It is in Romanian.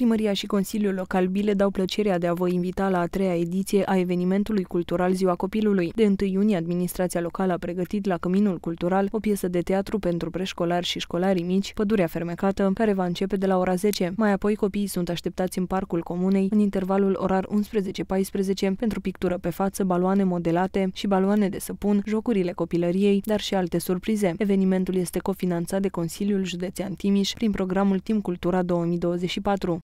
Primăria și Consiliul Local Bile dau plăcerea de a vă invita la a treia ediție a evenimentului cultural Ziua Copilului. De 1 iunie, administrația locală a pregătit la Căminul Cultural o piesă de teatru pentru preșcolari și școlarii mici, Pădurea Fermecată, care va începe de la ora 10. Mai apoi, copiii sunt așteptați în Parcul Comunei, în intervalul orar 11-14, pentru pictură pe față, baloane modelate și baloane de săpun, jocurile copilăriei, dar și alte surprize. Evenimentul este cofinanțat de Consiliul Județean Timiș prin programul Tim Cultura 2024.